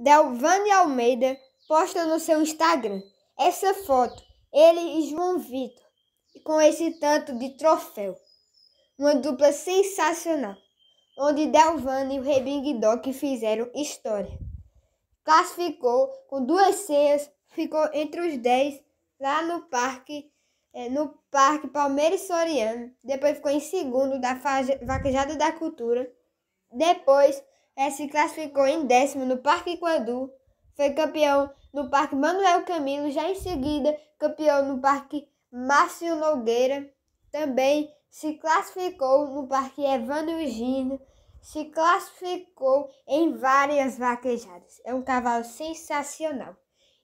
Delvane Almeida posta no seu Instagram essa foto, ele e João Vitor, com esse tanto de troféu. Uma dupla sensacional, onde Delvane e o Rebing Doc fizeram história. Classificou com duas ceias, ficou entre os dez lá no parque, é, no parque Palmeiras Soriano. Depois ficou em segundo da Vaquejada da Cultura. Depois é, se classificou em décimo no Parque Quandu, foi campeão no Parque Manuel Camilo, já em seguida campeão no Parque Márcio Nogueira, também se classificou no Parque Evandro Gino, se classificou em várias vaquejadas. É um cavalo sensacional.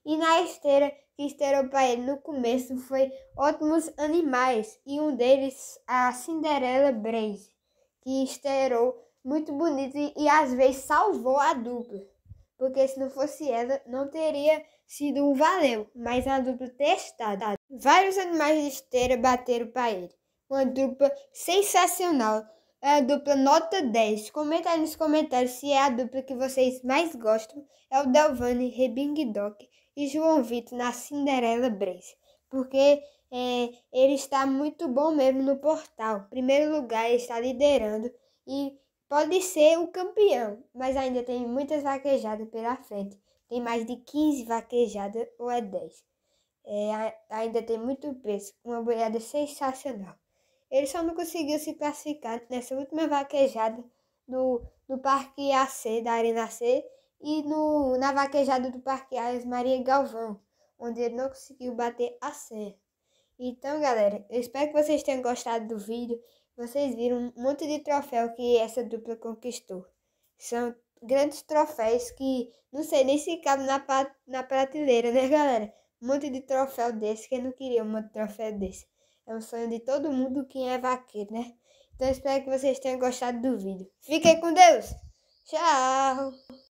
E na esteira que esteirou para ele no começo foi ótimos animais, e um deles a Cinderela Braze, que esteirou muito bonito e, e às vezes salvou a dupla. Porque se não fosse ela, não teria sido um valeu, mas a dupla testada. Vários animais de esteira bateram para ele. Uma dupla sensacional. É a dupla nota 10. Comenta aí nos comentários se é a dupla que vocês mais gostam. É o Delvani Rebing Doc e João Vitor na Cinderela Brace. Porque é, ele está muito bom mesmo no portal. Em primeiro lugar, ele está liderando e Pode ser o campeão, mas ainda tem muitas vaquejadas pela frente. Tem mais de 15 vaquejadas ou é 10. É, ainda tem muito peso, uma boiada sensacional. Ele só não conseguiu se classificar nessa última vaquejada no, no Parque AC, da Arena C, e no, na vaquejada do Parque Ares Maria Galvão, onde ele não conseguiu bater a 100. Então, galera, eu espero que vocês tenham gostado do vídeo. Vocês viram um monte de troféu que essa dupla conquistou. São grandes troféus que não sei nem se cabe na, na prateleira, né, galera? Um monte de troféu desse. Quem não queria um monte de troféu desse? É um sonho de todo mundo que é vaqueiro, né? Então espero que vocês tenham gostado do vídeo. Fiquem com Deus! Tchau!